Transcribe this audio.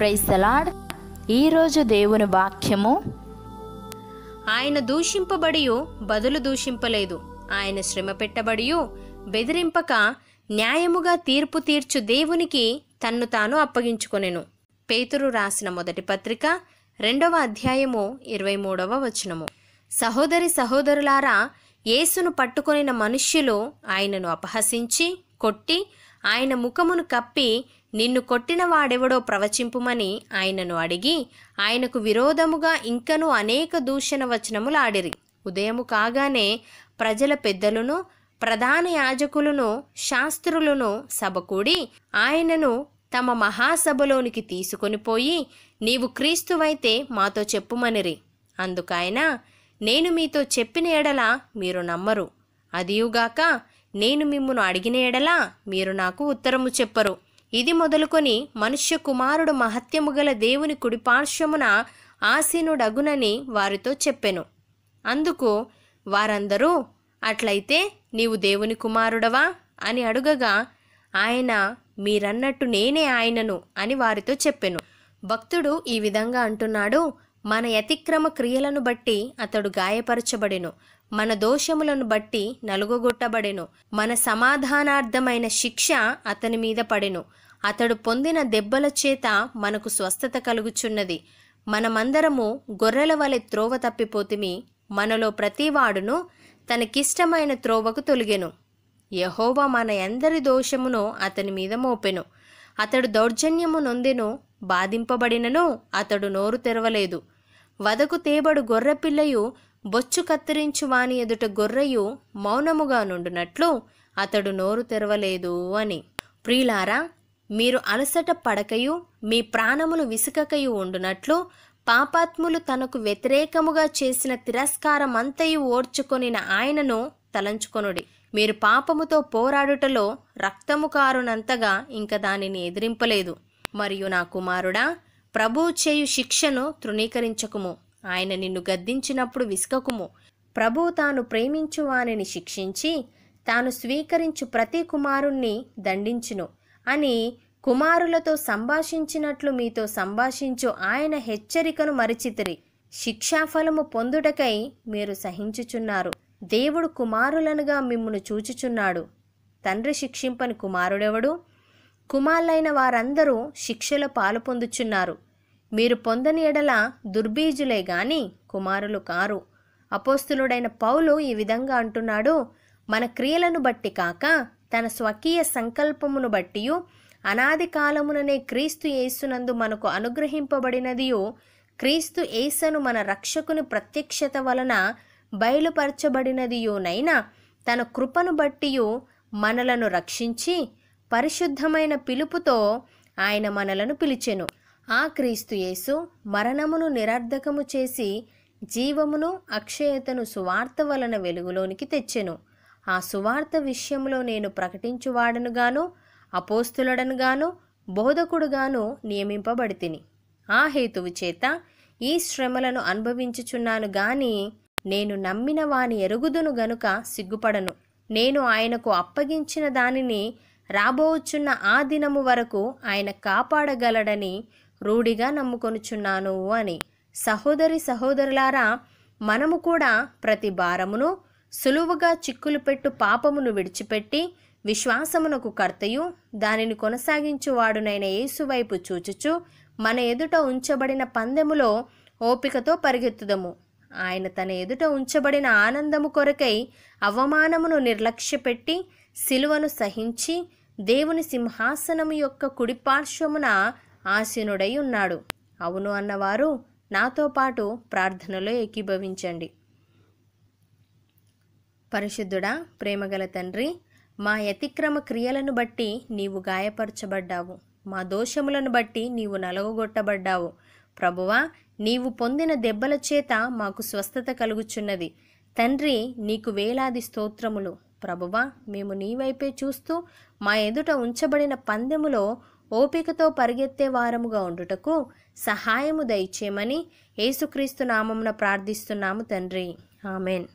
praise the Lord ఈరోజు దేవుని వాక్యము ఆయన దూషింపబడియు బదులు దూషింపలేదు ఆయన శ్రమ పెట్టబడియు బెదిరింపక న్యాయముగా తీర్పు తీర్చు దేవునికి తన్ను తాను అప్పగించుకొనెను పేతురు రాసిన మొదటి పత్రిక రెండవ అధ్యాయము ఇరవై మూడవ వచనము సహోదరి సహోదరులారా యేసును పట్టుకొనిన మనుష్యులు ఆయనను అపహసించి కొట్టి ఆయన ముఖమును కప్పి నిన్ను కొట్టిన వాడెవడో ప్రవచింపుమని ఆయనను అడిగి ఆయనకు విరోధముగా ఇంకను అనేక దూషణ వచనములాడిరి ఉదయము కాగానే ప్రజల పెద్దలను ప్రధాన యాజకులను శాస్త్రులను సభకూడి ఆయనను తమ మహాసభలోనికి తీసుకొని పోయి నీవు క్రీస్తువైతే మాతో చెప్పుమనిరి అందుకైనా నేను మీతో చెప్పిన ఎడల మీరు నమ్మరు అదియుగాక నేను మిమ్మును అడిగిన ఎడలా మీరు నాకు ఉత్తరము చెప్పరు ఇది మొదలుకొని మనుష్య కుమారుడు మహత్యము గల దేవుని కుడిపార్శ్వమున ఆసీనుడగునని వారితో చెప్పెను అందుకు వారందరూ అట్లయితే నీవు దేవుని కుమారుడవా అని అడుగగా ఆయన మీరన్నట్టు నేనే ఆయనను అని వారితో చెప్పెను భక్తుడు ఈ విధంగా అంటున్నాడు మన యతిక్రమ క్రియలను బట్టి అతడు గాయపరచబడెను మన దోషములను బట్టి నలుగొగొట్టబడెను మన సమాధానార్థమైన శిక్ష అతని మీద పడెను అతడు పొందిన దెబ్బల చేత మనకు స్వస్థత కలుగుచున్నది మనమందరము గొర్రెల వలె త్రోవ తప్పిపోతిమి మనలో ప్రతివాడును తనకిష్టమైన త్రోవకు తొలిగెను యహోవా మన ఎందరి దోషమును అతని మీద మోపెను అతడు దౌర్జన్యము నొందెను బాధింపబడినను అతడు నోరు తెరవలేదు వదకు తేబడు గొర్రెపిల్లయు బొచ్చు కత్తిరించు వాని ఎదుట గొర్రెయు మౌనముగా నుండునట్లు అతడు నోరు తెరవలేదు అని ప్రియులారా మీరు అలసట పడకయు మీ ప్రాణములు విసుకకయు ఉండునట్లు పాపాత్ములు తనకు వ్యతిరేకముగా చేసిన తిరస్కారమంతయు ఓర్చుకొనిన ఆయనను తలంచుకొనుడి మీరు పాపముతో పోరాడుటలో రక్తము కారునంతగా ఇంక దానిని ఎదిరింపలేదు మరియు నా కుమారుడా ప్రభువు చేయు శిక్షను తృణీకరించకుము ఆయన నిన్ను గద్దించినప్పుడు విసుకకుము ప్రభువు తాను ప్రేమించు వానిని శిక్షించి తాను స్వీకరించు ప్రతి కుమారుణ్ణి దండించును అని కుమారులతో సంభాషించినట్లు మీతో సంభాషించు ఆయన హెచ్చరికను మరిచితిరి శిక్షాఫలము పొందుటకై మీరు సహించుచున్నారు దేవుడు కుమారులనుగా మిమ్మును చూచుచున్నాడు తండ్రి శిక్షింపని కుమారుడెవడు కుమారులైన వారందరూ శిక్షలో పాలు పొందుచున్నారు మీరు పొందని ఎడల దుర్బీజులే గాని కుమారులు కారు అపోస్తులుడైన పౌలు ఈ విధంగా అంటున్నాడు మన క్రియలను బట్టి కాక తన స్వకీయ సంకల్పమును బట్టి అనాది కాలముననే క్రీస్తు యేసునందు మనకు అనుగ్రహింపబడినదియు క్రీస్తు యేసను మన రక్షకుని ప్రత్యక్షత వలన బయలుపరచబడినదియునైనా తన కృపను బట్టియు మనలను రక్షించి పరిశుద్ధమైన పిలుపుతో ఆయన మనలను పిలిచెను ఆ క్రీస్తుయేసు మరణమును నిరర్ధకము చేసి జీవమును అక్షయతను సువార్త వలన వెలుగులోనికి తెచ్చెను ఆ సువార్త విషయంలో నేను ప్రకటించువాడనుగాను అపోస్తులడనుగాను బోధకుడుగాను నియమింపబడితిని ఆ హేతువు చేత ఈ శ్రమలను అనుభవించుచున్నాను గాని నేను నమ్మిన వాని ఎరుగుదును గనుక సిగ్గుపడను నేను ఆయనకు అప్పగించిన దానిని రాబోచున్న ఆ దినము వరకు ఆయన కాపాడగలడని రూఢిగా నమ్ముకొనుచున్నాను అని సహోదరి సహోదరులారా మనము కూడా ప్రతి భారమును సులువుగా చిక్కులు పెట్టు పాపమును విడిచిపెట్టి విశ్వాసమునకు కర్తయు దానిని కొనసాగించువాడునైన యేసువైపు చూచుచు మన ఎదుట ఉంచబడిన పందెములో ఓపికతో పరిగెత్తుదము ఆయన తన ఎదుట ఉంచబడిన ఆనందము కొరకై అవమానమును నిర్లక్ష్యపెట్టి సిలువను సహించి దేవుని సింహాసనము యొక్క కుడిపార్శ్వమున ఆసీనుడై ఉన్నాడు అవును అన్నవారు నాతో పాటు ప్రార్థనలో ఏకీభవించండి పరిశుద్ధుడా ప్రేమగల తండ్రి మా అతిక్రమ క్రియలను బట్టి నీవు గాయపరచబడ్డావు మా దోషములను బట్టి నీవు నలగొట్టబడ్డావు ప్రభువా నీవు పొందిన దెబ్బల చేత మాకు స్వస్థత కలుగుచున్నది తండ్రి నీకు వేలాది స్తోత్రములు ప్రభువా మేము నీవైపే చూస్తూ మా ఎదుట ఉంచబడిన పందెములో ఓపికతో పరిగెత్తే వారముగా ఉండుటకు సహాయము దయచేయమని యేసుక్రీస్తు నామమున ప్రార్థిస్తున్నాము తండ్రి ఆమెన్